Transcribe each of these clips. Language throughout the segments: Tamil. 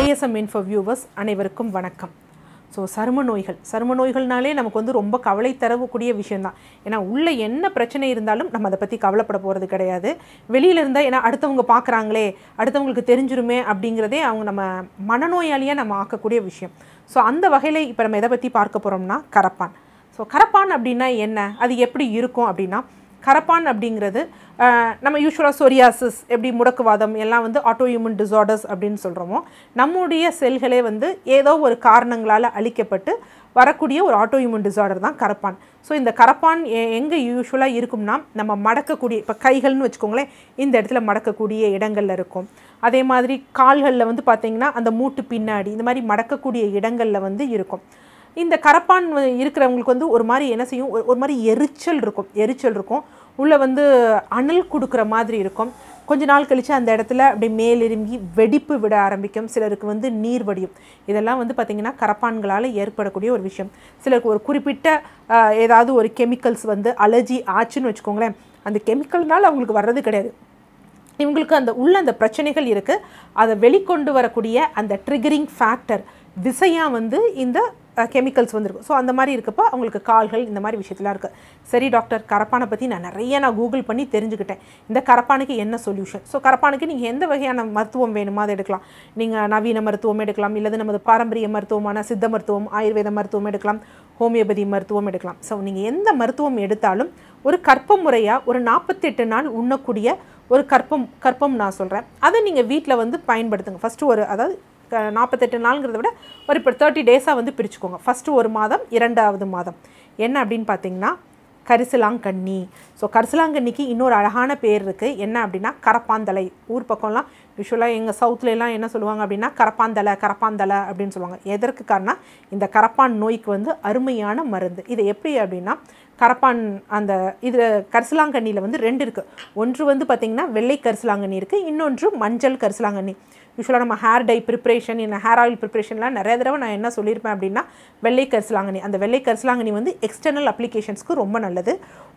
ஏஎஸ்எம் இன்ஃபோ வியூவர்ஸ் அனைவருக்கும் வணக்கம் ஸோ சரும நோய்கள் சரும நோய்கள்னாலே நமக்கு வந்து ரொம்ப கவலை தரக்கூடிய விஷயந்தான் ஏன்னா உள்ளே என்ன பிரச்சனை இருந்தாலும் நம்ம அதை பற்றி கவலைப்பட போகிறது கிடையாது வெளியில் இருந்தால் ஏன்னா அடுத்தவங்க பார்க்குறாங்களே அடுத்தவங்களுக்கு தெரிஞ்சிருமே அப்படிங்கிறதே அவங்க நம்ம மனநோயாளியாக நம்ம ஆக்கக்கூடிய விஷயம் ஸோ அந்த வகையில் இப்போ நம்ம எதை பற்றி பார்க்க போகிறோம்னா கரப்பான் ஸோ கரப்பான் அப்படின்னா என்ன அது எப்படி இருக்கும் அப்படின்னா கரப்பான் அப்படிங்கிறது நம்ம யூஸ்வலாக சோரியாசிஸ் எப்படி முடக்குவாதம் எல்லாம் வந்து ஆட்டோ ஹியூமன் டிசார்டர்ஸ் அப்படின்னு சொல்கிறோமோ நம்முடைய செல்களே வந்து ஏதோ ஒரு காரணங்களால் அழிக்கப்பட்டு வரக்கூடிய ஒரு ஆட்டோ ஹியூமன் டிசார்டர் தான் கரப்பான் ஸோ இந்த கரப்பான் எங்கே யூஸ்வலாக இருக்கும்னா நம்ம மடக்கக்கூடிய இப்போ கைகள்னு வச்சுக்கோங்களேன் இந்த இடத்துல மடக்கக்கூடிய இடங்களில் இருக்கும் அதே மாதிரி கால்களில் வந்து பார்த்திங்கன்னா அந்த மூட்டு பின்னாடி இந்த மாதிரி மடக்கக்கூடிய இடங்களில் வந்து இருக்கும் இந்த கரப்பான் இருக்கிறவங்களுக்கு வந்து ஒரு மாதிரி என்ன செய்யும் ஒரு மாதிரி எரிச்சல் இருக்கும் எரிச்சல் இருக்கும் உள்ளே வந்து அனல் கொடுக்குற மாதிரி இருக்கும் கொஞ்ச நாள் கழித்து அந்த இடத்துல அப்படி மேலெரும்பி வெடிப்பு விட ஆரம்பிக்கும் சிலருக்கு வந்து நீர் வடியும் இதெல்லாம் வந்து பார்த்திங்கன்னா கரப்பான்களால் ஏற்படக்கூடிய ஒரு விஷயம் சிலருக்கு ஒரு குறிப்பிட்ட ஏதாவது ஒரு கெமிக்கல்ஸ் வந்து அலர்ஜி ஆச்சுன்னு வச்சுக்கோங்களேன் அந்த கெமிக்கல்னால் அவங்களுக்கு வர்றது கிடையாது இவங்களுக்கு அந்த உள்ள அந்த பிரச்சனைகள் இருக்குது அதை வெளிக்கொண்டு வரக்கூடிய அந்த ட்ரிகரிங் ஃபேக்டர் விசையாக வந்து இந்த கெமிக்கல்ஸ் வந்துருக்கும் ஸோ அந்த மாதிரி இருக்கப்போ அவங்களுக்கு கால்கள் இந்த மாதிரி விஷயத்தெலாம் இருக்குது சரி டாக்டர் கரப்பானை பற்றி நான் நிறைய நான் கூகுள் பண்ணி தெரிஞ்சுக்கிட்டேன் இந்த கரப்பானுக்கு என்ன சொல்யூஷன் ஸோ கரப்பானுக்கு நீங்கள் எந்த வகையான மருத்துவம் வேணுமோ அதை எடுக்கலாம் நீங்கள் நவீன மருத்துவம் எடுக்கலாம் இல்லது நமது பாரம்பரிய மருத்துவமான சித்த மருத்துவம் ஆயுர்வேத மருத்துவம் எடுக்கலாம் ஹோமியோபதி மருத்துவம் எடுக்கலாம் ஸோ நீங்கள் எந்த மருத்துவம் எடுத்தாலும் ஒரு கற்ப முறையாக ஒரு நாற்பத்தெட்டு நாள் உண்ணக்கூடிய ஒரு கற்பம் கற்பம் நான் சொல்கிறேன் அதை நீங்கள் வீட்டில் வந்து பயன்படுத்துங்க ஃபஸ்ட்டு ஒரு அதாவது நாற்பத்தெட்டு நாளுங்கிறத விட ஒரு இப்போ தேர்ட்டி டேஸாக வந்து பிரிச்சுக்கோங்க ஃபஸ்ட்டு ஒரு மாதம் இரண்டாவது மாதம் என்ன அப்படின்னு பார்த்தீங்கன்னா கரிசலாங்கண்ணி ஸோ கரிசலாங்கண்ணிக்கு இன்னொரு அழகான பேர் இருக்குது என்ன அப்படின்னா கரப்பாந்தலை ஊர் பக்கம்லாம் யூஸ்வலாக எங்கள் சவுத்துலலாம் என்ன சொல்லுவாங்க அப்படின்னா கரப்பாந்தலை கரப்பாந்தலை அப்படின்னு சொல்லுவாங்க எதற்கு காரணம் இந்த கரப்பான் நோய்க்கு வந்து அருமையான மருந்து இது எப்படி அப்படின்னா கரப்பான் அந்த இது கரிசலாங்கண்ணியில் வந்து ரெண்டு இருக்குது ஒன்று வந்து பார்த்திங்கன்னா வெள்ளை கரிசலாங்கண்ணி இருக்குது இன்னொன்று மஞ்சள் கரிசலாங்கண்ணி யூஸ்வலாக நம்ம ஹேர் டை ப்ரிப்ரேஷன் இந்த ஹேர் ஆயில் ப்ரிப்ரேஷன்லாம் நிறைய தடவை நான் என்ன சொல்லியிருப்பேன் அப்படின்னா வெள்ளை கரிசலாங்கண்ணி அந்த வெள்ளை கரிசலாங்கண்ணி வந்து எக்ஸ்டர்னல் அப்ளிகேஷன்ஸ்க்கு ரொம்ப நல்லது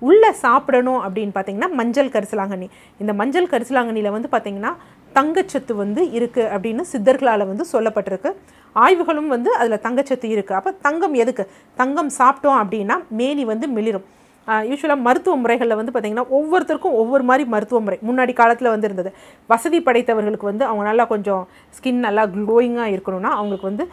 உள்ளே சாப்பிடணும் அப்படின்னு பார்த்திங்கன்னா மஞ்சள் கரிசலாங்கண்ணி இந்த மஞ்சள் கரிசலாங்கண்ணியில் வந்து பார்த்திங்கன்னா தங்கச்சத்து வந்து இருக்குது அப்படின்னு சித்தர்களால் வந்து சொல்லப்பட்டிருக்கு ஆய்வுகளும் வந்து அதில் தங்கச்சத்து இருக்குது அப்போ தங்கம் எதுக்கு தங்கம் சாப்பிட்டோம் அப்படின்னா மேனி வந்து மிளிரும் யூஸ்வலாக மருத்துவ முறைகளில் வந்து பார்த்திங்கன்னா ஒவ்வொருத்தருக்கும் ஒவ்வொரு மாதிரி மருத்துவ முறை முன்னாடி காலத்தில் வந்து இருந்தது வசதி படைத்தவர்களுக்கு வந்து அவங்க நல்லா கொஞ்சம் ஸ்கின் நல்லா க்ளோயிங்காக இருக்கணும்னா அவங்களுக்கு வந்து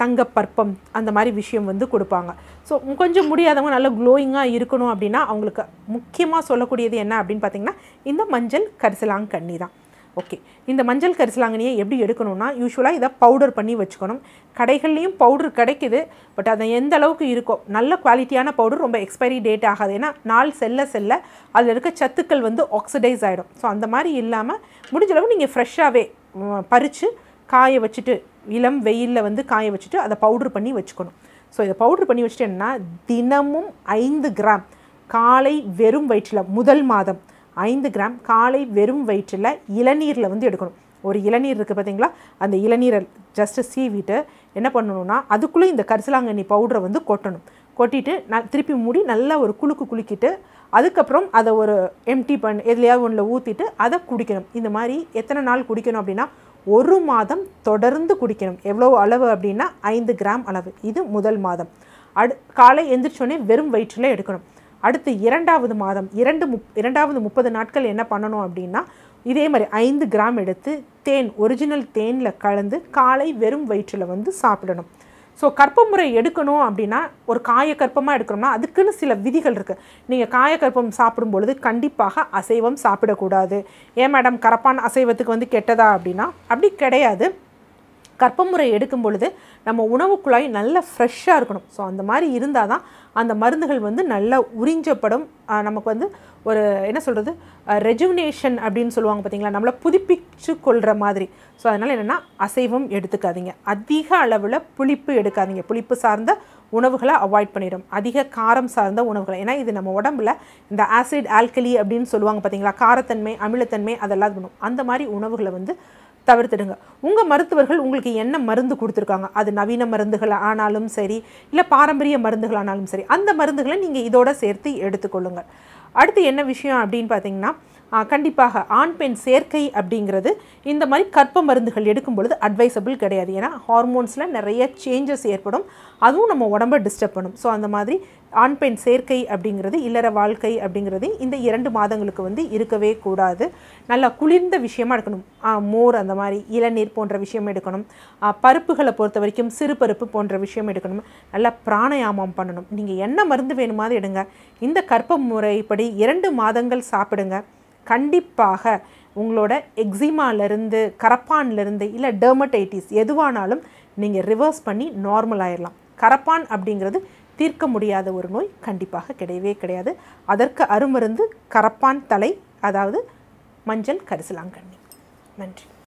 தங்க பற்பம் அந்த மாதிரி விஷயம் வந்து கொடுப்பாங்க ஸோ கொஞ்சம் முடியாதவங்க நல்லா க்ளோயிங்காக இருக்கணும் அப்படின்னா அவங்களுக்கு முக்கியமாக சொல்லக்கூடியது என்ன அப்படின்னு பார்த்திங்கன்னா இந்த மஞ்சள் கரிசலாங் கண்ணி தான் ஓகே இந்த மஞ்சள் கரிசலாங்கனியை எப்படி எடுக்கணும்னா யூஸ்வலாக இதை பவுடர் பண்ணி வச்சுக்கணும் கடைகள்லேயும் பவுடர் கிடைக்குது பட் அதை எந்த அளவுக்கு இருக்கோ நல்ல குவாலிட்டியான பவுடர் ரொம்ப எக்ஸ்பைரி டேட் ஆகாது ஏன்னா நாள் செல்ல செல்ல அதில் இருக்க சத்துக்கள் வந்து ஆக்சிடைஸ் ஆகிடும் ஸோ அந்த மாதிரி இல்லாமல் முடிஞ்சளவு நீங்கள் ஃப்ரெஷ்ஷாகவே பறித்து காய வச்சுட்டு இளம் வெயிலில் வந்து காய வச்சுட்டு அதை பவுட்ரு பண்ணி வச்சுக்கணும் ஸோ இதை பவுட்ரு பண்ணி வச்சுட்டு தினமும் ஐந்து கிராம் காலை வெறும் வயிற்றில் முதல் மாதம் ஐந்து கிராம் காலை வெறும் வயிற்றில் இளநீரில் வந்து எடுக்கணும் ஒரு இளநீர் இருக்குது பார்த்தீங்களா அந்த இளநீரை ஜஸ்ட்டு சீவிட்டு என்ன பண்ணணும்னா அதுக்குள்ளே இந்த கரிசலாங்கண்ணி பவுடரை வந்து கொட்டணும் கொட்டிட்டு நான் திருப்பி மூடி நல்லா ஒரு குலுக்கு குலுக்கிட்டு அதுக்கப்புறம் அதை ஒரு எம்டி பண் எதுலையாவது ஒன்றில் ஊற்றிட்டு அதை குடிக்கணும் இந்த மாதிரி எத்தனை நாள் குடிக்கணும் அப்படின்னா ஒரு மாதம் தொடர்ந்து குடிக்கணும் எவ்வளோ அளவு அப்படின்னா ஐந்து கிராம் அளவு இது முதல் மாதம் அடு காலை எந்திரிச்சோடனே வெறும் வயிற்றில் எடுக்கணும் அடுத்து இரண்டாவது மாதம் இரண்டு முப் இரண்டாவது முப்பது நாட்கள் என்ன பண்ணணும் அப்படின்னா இதே மாதிரி ஐந்து கிராம் எடுத்து தேன் ஒரிஜினல் தேனில் கலந்து காலை வெறும் வயிற்றில் வந்து சாப்பிடணும் ஸோ கற்ப முறை எடுக்கணும் அப்படின்னா ஒரு காயக்கற்பமாக எடுக்கணும்னா அதுக்குன்னு சில விதிகள் இருக்குது நீங்கள் காயக்கற்பம் சாப்பிடும் பொழுது கண்டிப்பாக அசைவம் சாப்பிடக்கூடாது ஏன் மேடம் கரப்பான் அசைவத்துக்கு வந்து கெட்டதா அப்படின்னா அப்படி கிடையாது கற்பமுறை எடுக்கும் பொழுது நம்ம உணவு குழாய் நல்ல ஃப்ரெஷ்ஷாக இருக்கணும் ஸோ அந்த மாதிரி இருந்தால் தான் அந்த மருந்துகள் வந்து நல்லா உறிஞ்சப்படும் நமக்கு வந்து ஒரு என்ன சொல்கிறது ரெஜுவினேஷன் அப்படின்னு சொல்லுவாங்க பார்த்தீங்களா நம்மளை புதுப்பிச்சு கொள்கிற மாதிரி ஸோ அதனால் என்னென்னா அசைவம் எடுத்துக்காதீங்க அதிக அளவில் புளிப்பு எடுக்காதீங்க புளிப்பு சார்ந்த உணவுகளை அவாய்ட் பண்ணிடும் அதிக காரம் சார்ந்த உணவுகளை ஏன்னா இது நம்ம உடம்புல இந்த ஆசிட் ஆல்கலி அப்படின்னு சொல்லுவாங்க பார்த்தீங்களா காரத்தன்மை அமிலத்தன்மை அதெல்லாம் பண்ணும் அந்த மாதிரி உணவுகளை வந்து தவிர்த்துடுங்க உங்கள் மருத்துவர்கள் உங்களுக்கு என்ன மருந்து கொடுத்துருக்காங்க அது நவீன மருந்துகள் ஆனாலும் சரி இல்லை பாரம்பரிய மருந்துகள் ஆனாலும் சரி அந்த மருந்துகளை நீங்கள் இதோட சேர்த்து எடுத்துக்கொள்ளுங்கள் அடுத்து என்ன விஷயம் அப்படின்னு பார்த்தீங்கன்னா கண்டிப்பாக ஆண் பெண் சேர்க்கை அப்படிங்கிறது இந்த மாதிரி கற்ப மருந்துகள் எடுக்கும் பொழுது அட்வைசபிள் கிடையாது ஏன்னா ஹார்மோன்ஸில் நிறைய சேஞ்சஸ் ஏற்படும் அதுவும் நம்ம உடம்பை டிஸ்டர்ப் பண்ணும் ஸோ அந்த மாதிரி ஆண் பெண் சேர்க்கை அப்படிங்கிறது இல்லற வாழ்க்கை அப்படிங்கிறது இந்த இரண்டு மாதங்களுக்கு வந்து இருக்கவே கூடாது நல்லா குளிர்ந்த விஷயமாக எடுக்கணும் மோர் அந்த மாதிரி இளநீர் போன்ற விஷயம் எடுக்கணும் பருப்புகளை பொறுத்த வரைக்கும் சிறு பருப்பு போன்ற விஷயம் எடுக்கணும் நல்லா பிராணயாமம் பண்ணணும் நீங்கள் என்ன மருந்து வேணுமாவது எடுங்க இந்த கற்ப முறைப்படி இரண்டு மாதங்கள் சாப்பிடுங்க கண்டிப்பாக உங்களோட எக்ஸிமாலேருந்து கரப்பான்லேருந்து இல்லை டெர்மடைட்டிஸ் எதுவானாலும் நீங்கள் ரிவர்ஸ் பண்ணி நார்மல் ஆயிடலாம் கரப்பான் அப்படிங்கிறது தீர்க்க முடியாத ஒரு நோய் கண்டிப்பாக கிடையவே கிடையாது அதற்கு அருமருந்து கரப்பான் தலை அதாவது மஞ்சள் கரிசலாங்கண்ணி நன்றி